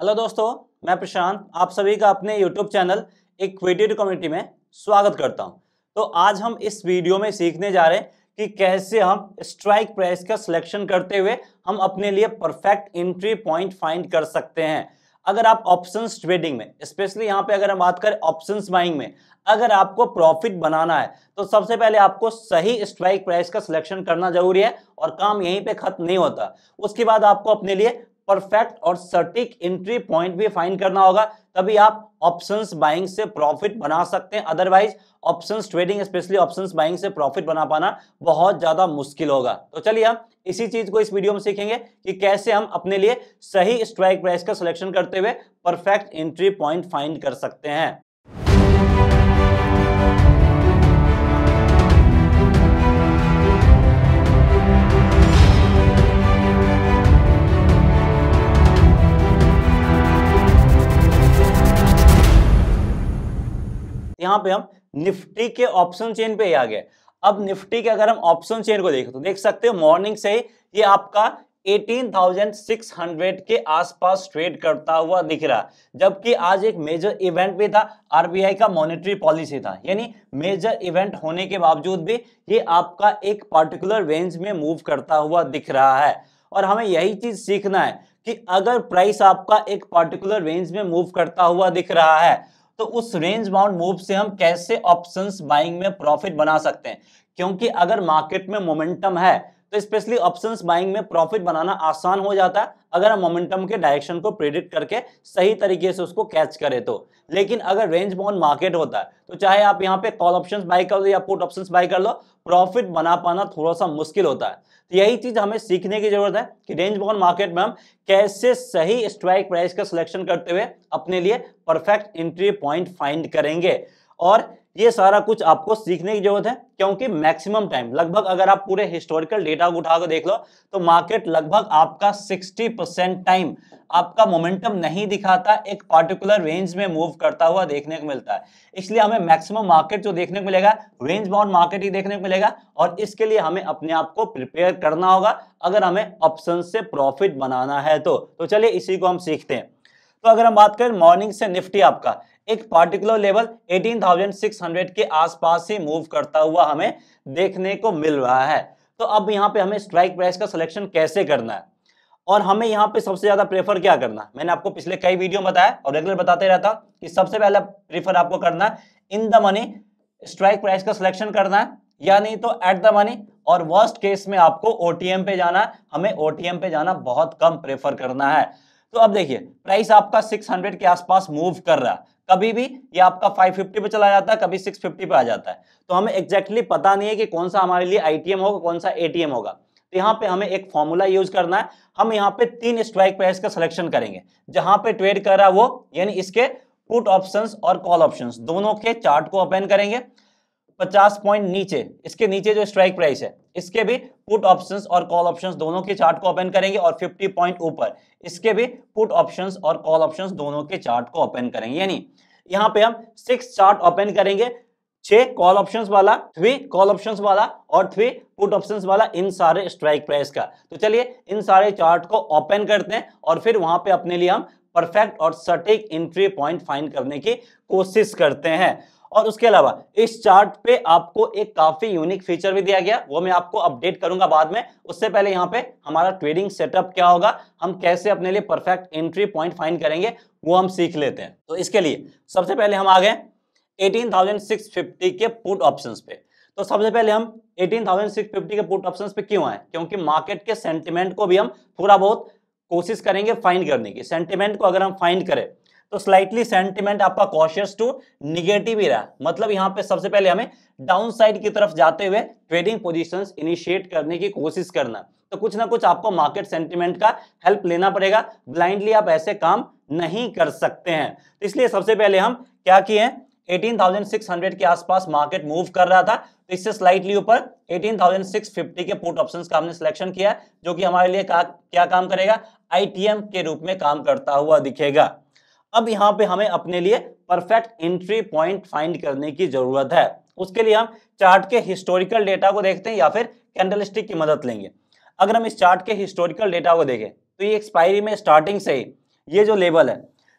hello दोस्तों मैं प्रशांत आप सभी का अपने यूट्यूब चैनल इक्वेटेड कम्युनिटी में स्वागत करता हूं तो आज हम इस वीडियो में सीखने जा रहे हैं कि कैसे हम स्ट्राइक प्राइस का सिलेक्शन करते हुए हम अपने लिए परफेक्ट एंट्री पॉइंट फाइंड कर सकते हैं अगर आप ऑप्शन ट्रेडिंग में स्पेशली यहाँ पे अगर हम बात करें ऑप्शन बाइंग में अगर आपको प्रॉफिट बनाना है तो सबसे पहले आपको सही स्ट्राइक प्राइस का सिलेक्शन करना जरूरी है और काम यहीं पे खत्म नहीं होता उसके बाद आपको अपने लिए परफेक्ट और सटीक एंट्री पॉइंट भी फाइन करना होगा तभी आप ऑप्शंस बाइंग से प्रॉफिट बना सकते हैं otherwise options trading specially options buying से प्रॉफिट बना पाना बहुत ज्यादा मुश्किल होगा तो चलिए हम इसी चीज को इस वीडियो में सीखेंगे कि कैसे हम अपने लिए सही स्ट्राइक प्राइस का सिलेक्शन करते हुए परफेक्ट एंट्री पॉइंट फाइंड कर सकते हैं यहां पे हम निफ्टी के ऑप्शन चेन पे आ गए अब निफ्टी के अगर हम ऑप्शन चेन को देखें तो देख सकते हो मॉर्निंग से ये आपका 18,600 के आसपास ट्रेड करता हुआ दिख रहा जबकि आज एक मेजर इवेंट भी था आरबीआई का मॉनेटरी पॉलिसी था यानी मेजर इवेंट होने के बावजूद भी ये आपका एक पार्टिकुलर रेंज में मूव करता हुआ दिख रहा है और हमें यही चीज सीखना है कि अगर प्राइस आपका एक पार्टिकुलर रेंज में मूव करता हुआ दिख रहा है तो उस रेंज बाउंड मूव से हम कैसे ऑप्शंस बाइंग में प्रॉफिट बना सकते हैं क्योंकि अगर मार्केट में मोमेंटम है तो स्पेशली ऑप्शंस बाइंग में प्रॉफिट बनाना आसान हो जाता है अगर हम मोमेंटम के डायरेक्शन को प्रिडिक्ट करके सही तरीके से उसको कैच करें तो लेकिन अगर रेंज बाउंड मार्केट होता है तो चाहे आप यहाँ पे कॉल ऑप्शंस बाई कर लो या पुट ऑप्शंस बाई कर लो प्रॉफिट बना पाना थोड़ा सा मुश्किल होता है तो यही चीज हमें सीखने की जरूरत है कि रेंज बाउंड मार्केट में हम कैसे सही स्ट्राइक प्राइस का सिलेक्शन करते हुए अपने लिए परफेक्ट एंट्री पॉइंट फाइंड करेंगे और ये सारा कुछ आपको सीखने की जरूरत है क्योंकि मैक्सिमम टाइम लगभग अगर आप पूरे हिस्टोरिकल डेटा को उठाकर देख लो तो मार्केट लगभग आपका 60 परसेंट टाइम आपका मोमेंटम नहीं दिखाता एक पार्टिकुलर रेंज में मूव करता हुआ देखने को मिलता है इसलिए हमें मैक्सिमम मार्केट जो देखने को मिलेगा रेंज बाउंड मार्केट ही देखने को मिलेगा और इसके लिए हमें अपने आप को प्रिपेयर करना होगा अगर हमें ऑप्शन से प्रॉफिट बनाना है तो, तो चलिए इसी को हम सीखते हैं तो अगर हम बात करें मॉर्निंग से निफ्टी आपका एक पार्टिकुलर लेवल 18,600 के आसपास ही मूव करता हुआ हमें देखने को मिल रहा है तो अब यहाँ पे हमें स्ट्राइक प्राइस का सिलेक्शन कैसे करना है और हमें यहाँ पे सबसे ज्यादा प्रेफर क्या करना है मैंने आपको पिछले कई वीडियो में बताया और रेगुलर बताते रहता कि सबसे पहला प्रेफर आपको करना है in the money strike price का सिलेक्शन करना है या नहीं तो एट द मनी और वर्स्ट केस में आपको ओटीएम पे जाना हमें ओटीएम पे जाना बहुत कम प्रेफर करना है तो अब देखिए प्राइस आपका 600 के आसपास मूव कर रहा है कभी भी ये आपका 550 पे चला जाता है कभी 650 पे आ जाता है तो हमें एग्जैक्टली exactly पता नहीं है कि कौन सा हमारे लिए आई होगा कौन सा एटीएम होगा तो यहाँ पे हमें एक फॉर्मूला यूज करना है हम यहाँ पे तीन स्ट्राइक प्राइस का सिलेक्शन करेंगे जहां पे ट्रेड कर रहा है वो यानी इसके पुट ऑप्शंस और कॉल ऑप्शंस दोनों के चार्ट को ओपन करेंगे 50 पॉइंट नीचे इसके नीचे जो स्ट्राइक प्राइस है इसके भी पुट ऑप्शंस और कॉल ऑप्शंस दोनों के चार्ट को ओपन करेंगे और 50 पॉइंट ऊपर इसके भी पुट ऑप्शंस और कॉल ऑप्शंस दोनों के चार्ट को ओपन करेंगे यानी यहाँ पे हम सिक्स चार्ट ओपन करेंगे छह कॉल ऑप्शंस वाला थ्री कॉल ऑप्शंस वाला और थ्री पुट ऑप्शंस वाला इन सारे स्ट्राइक प्राइस का तो चलिए इन सारे चार्ट को ओपन करते हैं और फिर वहां पे अपने लिए हम परफेक्ट और सटीक एंट्री पॉइंट फाइंड करने की कोशिश करते हैं और उसके अलावा इस चार्ट पे आपको एक काफी यूनिक फीचर भी दिया गया वो मैं आपको अपडेट करूंगा बाद में उससे पहले यहाँ पे हमारा ट्रेडिंग सेटअप क्या होगा हम कैसे अपने लिए परफेक्ट एंट्री पॉइंट फाइंड करेंगे वो हम सीख लेते हैं तो इसके लिए सबसे पहले हम आ गए एटीन के पुट ऑप्शन पे तो सबसे पहले हम 18,650 के पुट ऑप्शंस पे क्यों आए क्योंकि मार्केट के सेंटिमेंट को भी हम थोड़ा बहुत कोशिश करेंगे फाइंड करने की सेंटिमेंट को अगर हम फाइंड करें तो स्लाइटली सेंटिमेंट आपका कॉशियस टू निगेटिव ही रहा मतलब यहाँ पे सबसे पहले हमें डाउन साइड की तरफ जाते हुए ट्रेडिंग पोजिशन इनिशिएट करने की कोशिश करना तो कुछ ना कुछ आपको मार्केट सेंटिमेंट का हेल्प लेना पड़ेगा ब्लाइंडली आप ऐसे काम नहीं कर सकते हैं तो इसलिए सबसे पहले हम क्या किए 18,600 के आसपास मार्केट मूव कर रहा था तो इससे स्लाइटली ऊपर 18,650 के पुट ऑप्शंस का हमने सिलेक्शन किया जो कि हमारे लिए का, क्या काम करेगा आईटीएम के रूप में काम करता हुआ दिखेगा अब यहाँ पे हमें अपने लिए परफेक्ट एंट्री पॉइंट फाइंड करने की जरूरत है उसके लिए हम चार्ट के हिस्टोरिकल डेटा को देखते हैं या फिर कैंडल की मदद लेंगे अगर हम इस चार्ट के हिस्टोरिकल डेटा को देखें तो ये एक्सपायरी में स्टार्टिंग से ही ये जो लेवल है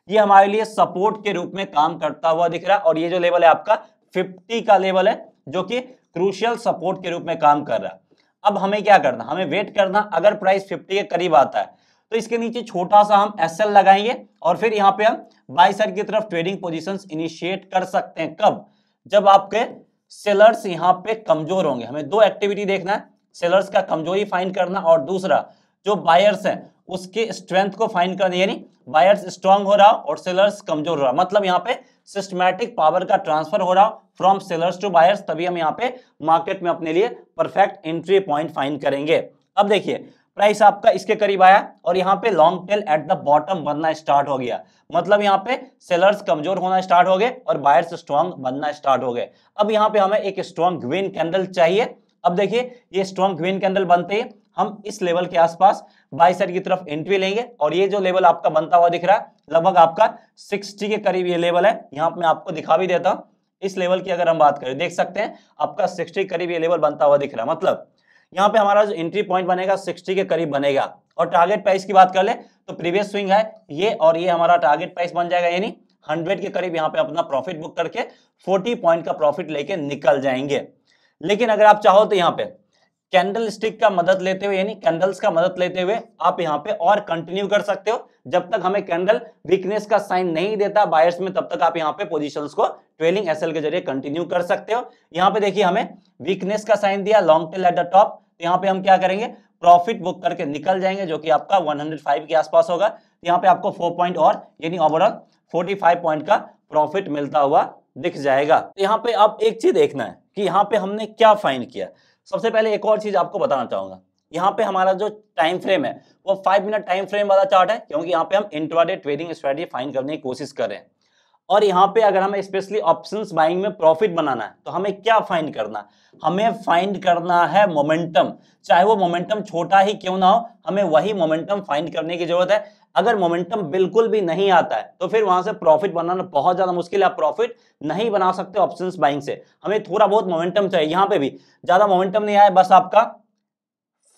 ये हमारे लिए सपोर्ट के रूप में काम करता हुआ दिख रहा है और ये जो लेवल है आपका 50 का लेवल है जो कि क्रूशियल सपोर्ट के रूप में काम कर रहा है अब हमें क्या करना हमें वेट करना अगर प्राइस 50 के करीब आता है तो इसके नीचे छोटा सा हम एस लगाएंगे और फिर यहाँ पे हम बाई साइड की तरफ ट्रेडिंग पोजिशन इनिशिएट कर सकते हैं कब जब आपके सेलर्स यहाँ पे कमजोर होंगे हमें दो एक्टिविटी देखना है सेलर्स का कमजोरी फाइंड करना और दूसरा जो बायर्स हैं उसके स्ट्रेंथ को फाइंड करना यानी बायर्स स्ट्रांग हो रहा और सेलर्स कमजोर हो रहा मतलब यहाँ पे सिस्टमैटिक पावर का ट्रांसफर हो रहा फ्रॉम सेलर्स टू बायर्स तभी हम यहाँ पे मार्केट में अपने लिए परफेक्ट एंट्री पॉइंट फाइंड करेंगे अब देखिए प्राइस आपका इसके करीब आया और यहाँ पे long tail at the bottom बनना स्टार्ट हो गया मतलब यहाँ पे सेलर्स कमजोर होना स्टार्ट हो गए और बायर्स स्ट्रांग बनना स्टार्ट हो गए अब यहाँ पे हमें एक स्ट्रांग ग्रीन कैंडल चाहिए अब देखिए ये स्ट्रांग ग्रीन कैंडल बनते हैं हम इस लेवल के आसपास बाई साइड की तरफ एंट्री लेंगे और ये जो लेवल आपका बनता हुआ दिख रहा है लगभग आपका सिक्सटी के करीब ये लेवल है यहाँ मैं आपको दिखा भी देता हूँ इस लेवल की अगर हम बात करें देख सकते हैं आपका सिक्सटी करीब ये लेवल बनता हुआ दिख रहा है मतलब यहाँ पे हमारा जो एंट्री पॉइंट बनेगा सिक्सटी के करीब बनेगा और टारगेट प्राइस की बात कर ले तो प्रीवियस स्विंग है ये और ये हमारा टारगेट प्राइस बन जाएगा यानी हंड्रेड के करीब यहाँ पे अपना प्रॉफिट बुक करके फोर्टी पॉइंट का प्रॉफिट लेके निकल जाएंगे लेकिन अगर आप चाहो तो यहाँ पे कैंडल स्टिक का मदद लेते हुए यानी कैंडल्स का मदद लेते हुए आप यहाँ पे और कंटिन्यू कर सकते हो जब तक हमें कैंडल वीकनेस का साइन नहीं देता बायर्स में तब तक आप यहाँ पे पोजीशंस को ट्रेलिंग एसएल के जरिए कंटिन्यू कर सकते हो यहाँ पे देखिए हमें वीकनेस का साइन दिया long tail at the top तो यहाँ पे हम क्या करेंगे प्रॉफिट बुक करके निकल जाएंगे जो कि आपका 105 के आसपास होगा तो यहाँ पे आपको फोर पॉइंट और यानी ओवरऑल 45 पॉइंट का प्रॉफिट मिलता हुआ दिख जाएगा तो यहाँ पे आप एक चीज देखना है कि यहाँ पे हमने क्या फाइन किया सबसे पहले एक और चीज़ आपको बताना चाहूंगा यहाँ पे हमारा जो टाइम फ्रेम है वो फाइव मिनट टाइम फ्रेम वाला चार्ट है क्योंकि यहाँ पे हम इंटरवाडे ट्रेडिंग स्ट्रेटी फाइन करने की कोशिश कर रहे हैं और यहाँ पे अगर हमें स्पेशली ऑप्शन बाइंग में प्रॉफिट बनाना है तो हमें क्या फाइंड करना हमें फाइंड करना है मोमेंटम चाहे वो मोमेंटम छोटा ही क्यों ना हो हमें वही मोमेंटम फाइंड करने की जरूरत है अगर मोमेंटम बिल्कुल भी नहीं आता है तो फिर वहां से प्रॉफिट बनाना बहुत ज्यादा मुश्किल है आप प्रॉफिट नहीं बना सकते ऑप्शंस बाइंग से हमें थोड़ा बहुत मोमेंटम चाहिए यहां पे भी ज्यादा मोमेंटम नहीं आया बस आपका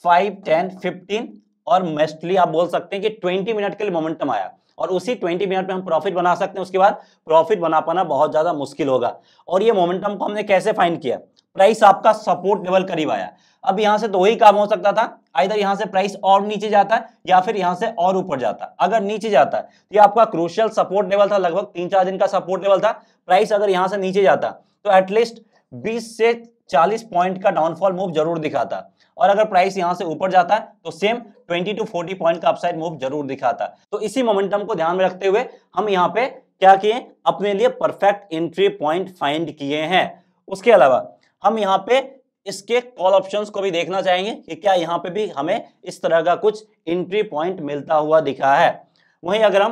फाइव टेन फिफ्टीन और मेस्टली आप बोल सकते हैं कि ट्वेंटी मिनट के लिए मोमेंटम आया और उसी 20 मिनट में हम प्रॉफिट बना सकते हैं उसके बाद प्रॉफिट बना पाना बहुत ज़्यादा मुश्किल होगा और ये मोमेंटम को हमने कैसे फाइंड किया प्राइस आपका सपोर्ट लेवल करीब आया अब यहां से दो तो ही काम हो सकता था आइधर यहां से प्राइस और नीचे जाता है या फिर यहां से और ऊपर जाता है अगर नीचे जाता है तो ये आपका क्रोशियल सपोर्ट लेवल था लगभग तीन चार दिन का सपोर्ट लेवल था प्राइस अगर यहां से नीचे जाता तो एटलीस्ट बीस से चालीस पॉइंट का डाउनफॉल मूव जरूर दिखाता और अगर प्राइस यहां से ऊपर जाता तो सेम 20 टू 40 पॉइंट का अपसाइड मूव जरूर दिखाता तो इसी मोमेंटम को ध्यान में रखते हुए हम यहाँ पे क्या किए अपने लिए परफेक्ट एंट्री पॉइंट फाइंड किए हैं उसके अलावा हम यहाँ पे इसके कॉल ऑप्शंस को भी देखना चाहेंगे कि क्या यहाँ पे भी हमें इस तरह का कुछ एंट्री पॉइंट मिलता हुआ दिखा है वहीं अगर हम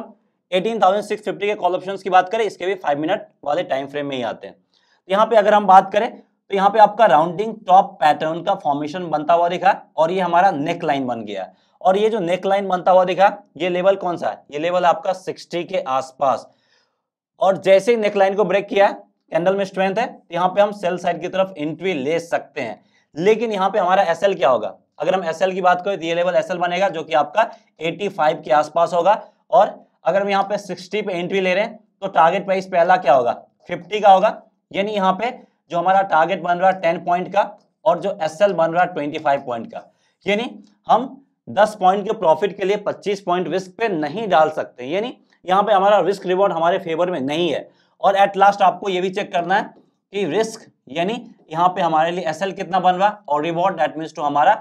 18,650 के कॉल ऑप्शंस की बात करें इसके भी फाइव मिनट वाले टाइम फ्रेम में ही आते हैं तो यहाँ पे अगर हम बात करें तो यहाँ पे आपका राउंडिंग टॉप पैटर्न का फॉर्मेशन बनता हुआ दिखा और ये हमारा नेक लाइन बन गया और ये जो नेक लाइन बनता हुआ दिखा ये लेवल कौन सा है ये लेवल आपका सिक्सटी के आसपास और जैसे ही नेक लाइन को ब्रेक किया कैंडल में स्ट्रेंथ है तो यहाँ पे हम सेल साइड की तरफ एंट्री ले सकते हैं लेकिन यहाँ पे हमारा एस क्या होगा अगर हम एस की बात करें तो ये लेवल एस बनेगा जो कि आपका एटी के आसपास होगा और अगर हम यहाँ पे सिक्सटी पे एंट्री ले रहे हैं तो टारगेट प्राइस पहला क्या होगा 50 का होगा यानी यहाँ पे जो हमारा टारगेट बन रहा है 10 पॉइंट का और जो एस बन रहा है 25 पॉइंट का यानी हम 10 पॉइंट के प्रॉफिट के लिए 25 पॉइंट रिस्क पे नहीं डाल सकते यानी यहाँ पे हमारा रिस्क रिवॉर्ड हमारे फेवर में नहीं है और एट लास्ट आपको ये भी चेक करना है कि रिस्क यानी यहाँ पे हमारे लिए एसएल कितना बन रहा और रिवॉर्ड डेट मीन्स टू हमारा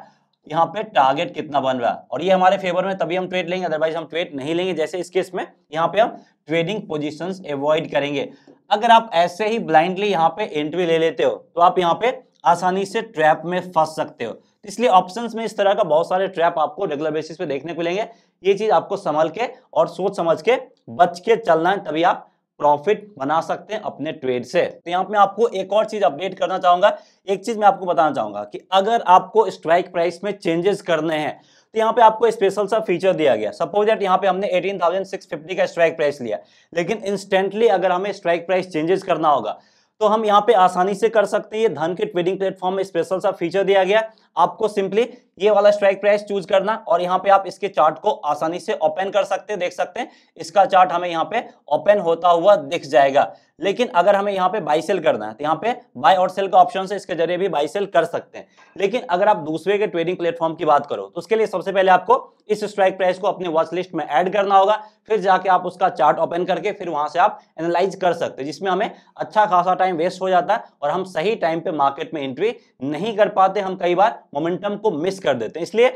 यहाँ पे टारगेट कितना बन रहा और ये हमारे फेवर में तभी हम ट्रेड लेंगे अदरवाइज हम ट्रेड नहीं लेंगे जैसे इस केस में यहाँ पे हम ट्रेडिंग पोजिशन एवॉइड करेंगे अगर आप ऐसे ही ब्लाइंडली यहाँ पे एंट्री ले लेते हो तो आप यहाँ पे आसानी से ट्रैप में फंस सकते हो तो इसलिए ऑप्शंस में इस तरह का बहुत सारे ट्रैप आपको रेगुलर बेसिस पे देखने को मिलेंगे ये चीज आपको संभल के और सोच समझ के बच के चलना है तभी आप प्रॉफिट बना सकते हैं अपने ट्रेड से तो यहाँ पे आपको एक और चीज अपडेट करना चाहूंगा एक चीज मैं आपको बताना चाहूंगा कि अगर आपको स्ट्राइक प्राइस में चेंजेस करने हैं तो यहाँ पे आपको स्पेशल सा फीचर दिया गया सपोज दैट यहाँ पे हमने 18,650 का स्ट्राइक प्राइस लिया लेकिन इंस्टेंटली अगर हमें स्ट्राइक प्राइस चेंजेस करना होगा तो हम यहाँ पे आसानी से कर सकते हैं धन के ट्रेडिंग प्लेटफॉर्म में स्पेशल सा फीचर दिया गया आपको सिंपली ये वाला स्ट्राइक प्राइस चूज करना और यहाँ पे आप इसके चार्ट को आसानी से ओपन कर सकते हैं देख सकते हैं इसका चार्ट हमें यहाँ पे ओपन होता हुआ दिख जाएगा लेकिन अगर हमें यहाँ पे बाई सेल करना है तो यहाँ पे बाय और सेल का ऑप्शन से इसके जरिए भी बाई सेल कर सकते हैं लेकिन अगर आप दूसरे के ट्रेडिंग प्लेटफॉर्म की बात करो तो उसके लिए सबसे पहले आपको इस स्ट्राइक प्राइस को अपने वॉच लिस्ट में ऐड करना होगा फिर जाके आप उसका चार्ट ओपन करके फिर वहां से आप एनालाइज कर सकते हैं जिसमें हमें अच्छा खासा टाइम वेस्ट हो जाता है और हम सही टाइम पे मार्केट में एंट्री नहीं कर पाते हम कई बार मोमेंटम को मिस कर देते हैं इसलिए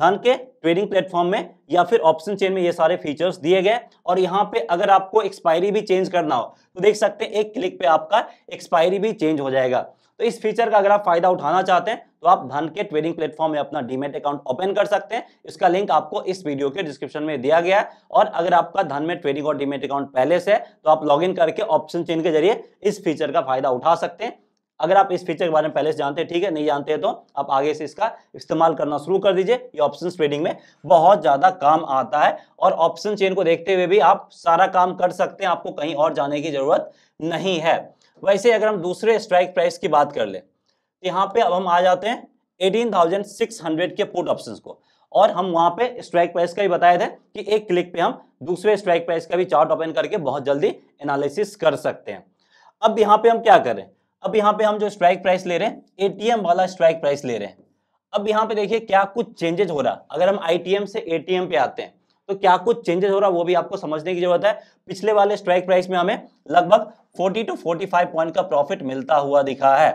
धन के ट्रेडिंग प्लेटफॉर्म में या फिर ऑप्शन चेन में ये सारे फीचर्स दिए गए और यहाँ पे अगर आपको एक्सपायरी भी चेंज करना हो तो देख सकते हैं एक क्लिक पे आपका एक्सपायरी भी चेंज हो जाएगा तो इस फीचर का अगर आप फायदा उठाना चाहते हैं तो आप धन के ट्रेडिंग प्लेटफॉर्म में अपना डीमेट अकाउंट ओपन कर सकते हैं इसका लिंक आपको इस वीडियो के डिस्क्रिप्शन में दिया गया है और अगर आपका धन में ट्रेडिंग और डीमेट अकाउंट पहले से है तो आप लॉग करके ऑप्शन चेन के जरिए इस फीचर का फायदा उठा सकते हैं अगर आप इस फीचर के बारे में पहले से जानते हैं ठीक है नहीं जानते हैं तो आप आगे से इसका इस्तेमाल करना शुरू कर दीजिए ये ऑप्शन ट्रेडिंग में बहुत ज़्यादा काम आता है और ऑप्शन चेन को देखते हुए भी आप सारा काम कर सकते हैं आपको कहीं और जाने की ज़रूरत नहीं है वैसे अगर हम दूसरे स्ट्राइक प्राइस की बात कर ले तो यहाँ पे अब हम आ जाते हैं हंड्रेड के पुट ऑप्शन को और हम वहां पे स्ट्राइक प्राइस का भी बताए थे कि एक क्लिक पे हम दूसरे स्ट्राइक प्राइस का भी चार्ट ओपन करके बहुत जल्दी एनालिसिस कर सकते हैं अब यहाँ पे हम क्या करें अब यहाँ पे हम जो स्ट्राइक प्राइस ले रहे हैं एटीएम वाला स्ट्राइक प्राइस ले रहे हैं अब यहाँ पे देखिए क्या कुछ चेंजेस हो रहा अगर हम आई से ए पे आते हैं तो क्या कुछ चेंजेस हो रहा वो भी आपको समझने की जरूरत है पिछले वाले स्ट्राइक प्राइस में हमें लगभग 40 टू 45 पॉइंट का प्रॉफिट मिलता हुआ दिखा है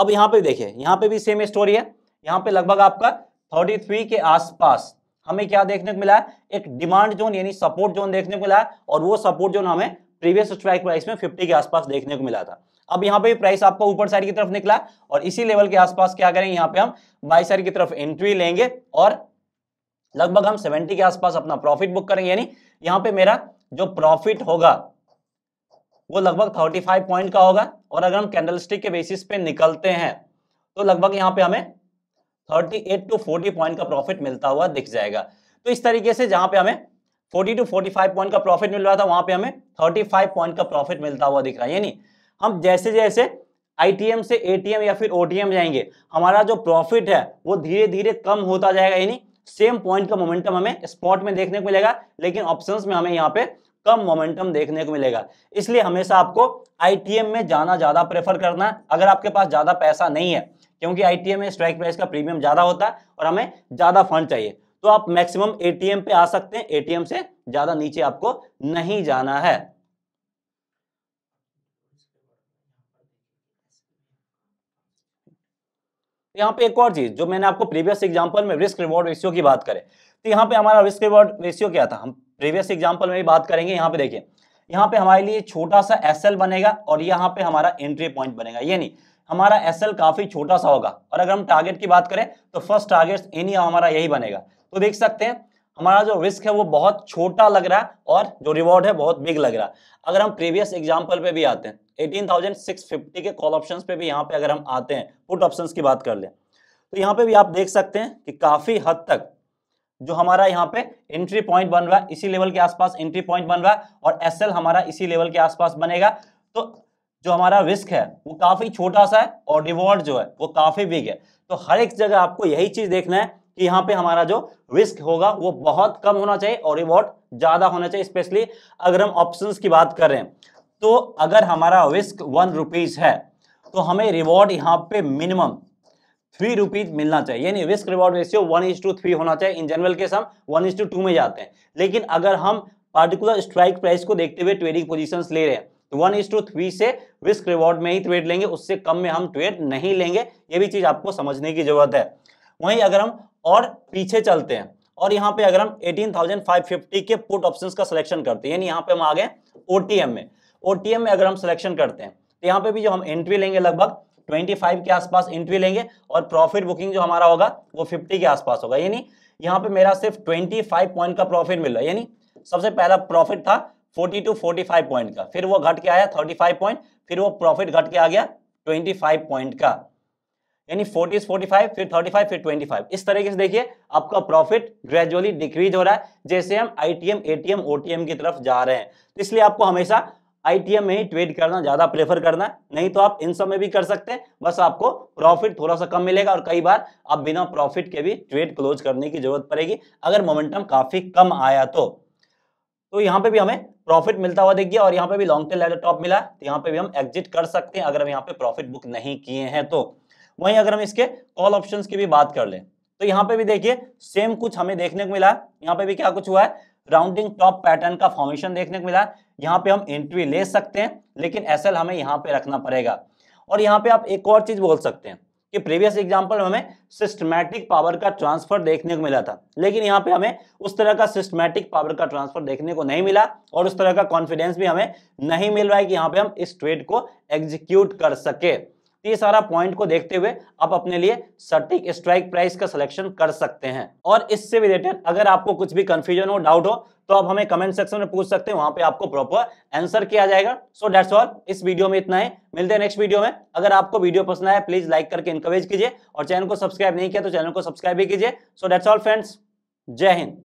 अब यहाँ पे देखिए यहाँ पे भी सेम स्टोरी है यहाँ पे लगभग आपका 33 के आसपास हमें क्या देखने को मिला है एक डिमांड जोन यानी सपोर्ट जोन देखने को मिला है और वो सपोर्ट जोन हमें प्रीवियस स्ट्राइक प्राइस में फिफ्टी के आसपास देखने को मिला था अब यहाँ पे प्राइस आपका ऊपर साइड की तरफ निकला और इसी लेवल के आसपास क्या करें यहाँ पे हम बाई साइड की तरफ एंट्री लेंगे और लगभग हम 70 के आसपास अपना प्रॉफिट बुक करेंगे यानी यहाँ पे मेरा जो प्रॉफिट होगा वो लगभग 35 पॉइंट का होगा और अगर हम कैंडलस्टिक के बेसिस पे निकलते हैं तो लगभग यहाँ पे हमें 38 टू 40 पॉइंट का प्रॉफिट मिलता हुआ दिख जाएगा तो इस तरीके से जहां पे हमें 40 टू 45 पॉइंट का प्रॉफिट मिल रहा था वहां पे हमें 35 पॉइंट का प्रॉफिट मिलता हुआ दिख रहा है यानी हम जैसे जैसे आईटीएम से एटीएम या फिर ओटीएम जाएंगे हमारा जो प्रॉफिट है वो धीरे धीरे कम होता जाएगा यानी सेम पॉइंट का मोमेंटम हमें स्पॉट में देखने को मिलेगा लेकिन ऑप्शंस में हमें यहाँ पे कम मोमेंटम देखने को मिलेगा इसलिए हमेशा आपको आईटीएम में जाना ज़्यादा प्रेफर करना है अगर आपके पास ज़्यादा पैसा नहीं है क्योंकि आई में स्ट्राइक प्राइस का प्रीमियम ज़्यादा होता है और हमें ज़्यादा फंड चाहिए तो आप मैक्सिमम एटीएम पे आ सकते हैं एटीएम से ज़्यादा नीचे आपको नहीं जाना है यहाँ पे एक और चीज जो मैंने आपको प्रीवियस एग्जाम्पल में रिस्क रिवॉर्ड रेशियो की बात करें तो यहाँ पे हमारा रिस्क रिवॉर्ड रेशियो क्या था हम प्रीवियस एग्जाम्पल में भी बात करेंगे यहाँ पे देखिए यहाँ पे हमारे लिए छोटा सा एस बनेगा और यहाँ पे हमारा एंट्री पॉइंट बनेगा यानी हमारा एस काफी छोटा सा होगा और अगर हम टारगेट की बात करें तो फर्स्ट टारगेट एनी हमारा यही बनेगा तो देख सकते हैं हमारा जो रिस्क है वो बहुत छोटा लग रहा है और जो रिवॉर्ड है बहुत बिग लग रहा है अगर हम प्रीवियस एग्जाम्पल पे भी आते हैं 18,650 के कॉल ऑप्शंस पे भी यहाँ पे अगर हम आते हैं पुट ऑप्शंस की बात कर लें तो यहाँ पे भी आप देख सकते हैं कि काफी हद तक जो हमारा यहाँ पे एंट्री पॉइंट बन रहा है इसी लेवल के आसपास एंट्री पॉइंट बन रहा है और एस हमारा इसी लेवल के आसपास बनेगा तो जो हमारा रिस्क है वो काफी छोटा सा है और रिवॉर्ड जो है वो काफी बिग है तो हर एक जगह आपको यही चीज देखना है कि यहाँ पे हमारा जो रिस्क होगा वो बहुत कम होना चाहिए और रिवॉर्ड ज्यादा होना चाहिए स्पेशली अगर हम ऑप्शंस की बात करें तो अगर हमारा विस्क वन रुपीज है तो हमें रिवॉर्ड यहाँ पे मिनिमम थ्री रुपीज मिलना चाहिए यानी risk reward ratio one is to three होना चाहिए इन जनरल केस हम वन इज टू टू में जाते हैं लेकिन अगर हम पार्टिकुलर स्ट्राइक प्राइस को देखते हुए ट्रेडिंग पोजिशन ले रहे हैं तो वन इज टू थ्री से रिस्क रिवॉर्ड में ही ट्रेड लेंगे उससे कम में हम ट्रेड नहीं लेंगे ये भी चीज आपको समझने की जरूरत है वहीं अगर हम और पीछे चलते हैं और यहाँ पे अगर हम 18,550 के पुट ऑप्शंस का सिलेक्शन करते हैं यानी यहाँ पे हम आ गए ओटीएम में और टीएम में अगर हम सिलेक्शन करते हैं तो यहाँ पे भी जो हम एंट्री लेंगे लगभग 25 के आसपास एंट्री लेंगे और प्रॉफिट बुकिंग जो हमारा होगा वो 50 के आसपास होगा यानी यहाँ पे मेरा सिर्फ 25 पॉइंट का प्रॉफिट मिल रहा है यानी सबसे पहला प्रॉफिट था 40 टू 45 पॉइंट का फिर वो घट के आया 35 पॉइंट फिर वो प्रॉफिट घट के आ गया 25 पॉइंट का यानी 40 45 फिर 35 फिर 25 इस तरीके से देखिए आपका प्रॉफिट ग्रेजुअली डिक्रीज हो रहा है जैसे हम आई टी एम की तरफ जा रहे हैं तो इसलिए आपको हमेशा आईटीएम में ही ट्रेड करना ज्यादा प्रेफर करना नहीं तो आप इन सब में भी कर सकते हैं बस आपको प्रॉफिट थोड़ा सा कम मिलेगा और कई बार आप बिना प्रॉफिट के भी ट्रेड क्लोज करने की जरूरत पड़ेगी अगर मोमेंटम काफी कम आया तो तो यहाँ पे भी हमें प्रॉफिट मिलता हुआ देखिए और यहाँ पे भी लॉन्ग टेल लेटर टॉप मिला तो यहाँ पे भी हम एग्जिट कर सकते हैं अगर हम यहाँ पे प्रॉफिट बुक नहीं किए हैं तो वहीं अगर हम इसके कॉल ऑप्शंस की भी बात कर लें तो यहाँ पे भी देखिए सेम कुछ हमें देखने को मिला यहाँ पे भी क्या कुछ हुआ है राउंडिंग टॉप पैटर्न का फॉर्मेशन देखने को मिला यहाँ पे हम एंट्री ले सकते हैं लेकिन एस हमें यहाँ पे रखना पड़ेगा और यहाँ पे आप एक और चीज बोल सकते हैं कि प्रीवियस एग्जाम्पल में हमें सिस्टमैटिक पावर का ट्रांसफर देखने को मिला था लेकिन यहाँ पे हमें उस तरह का सिस्टमैटिक पावर का ट्रांसफर देखने को नहीं मिला और उस तरह का कॉन्फिडेंस भी हमें नहीं मिल रहा है कि यहाँ पे हम इस ट्रेड को एग्जीक्यूट कर सके तो ये सारा पॉइंट को देखते हुए आप अपने लिए सटीक स्ट्राइक प्राइस का सिलेक्शन कर सकते हैं और इससे रिलेटेड अगर आपको कुछ भी कंफ्यूजन हो डाउट हो तो आप हमें कमेंट सेक्शन में पूछ सकते हैं वहां पे आपको प्रॉपर आंसर किया जाएगा सो डेट्स ऑल इस वीडियो में इतना ही मिलते हैं नेक्स्ट वीडियो में अगर आपको वीडियो पसंद आया प्लीज लाइक करके इंकरेज कीजिए और चैनल को सब्सक्राइब नहीं किया तो चैनल को सब्सक्राइब भी कीजिए सो डेट्स ऑल फ्रेंड्स जय हिंद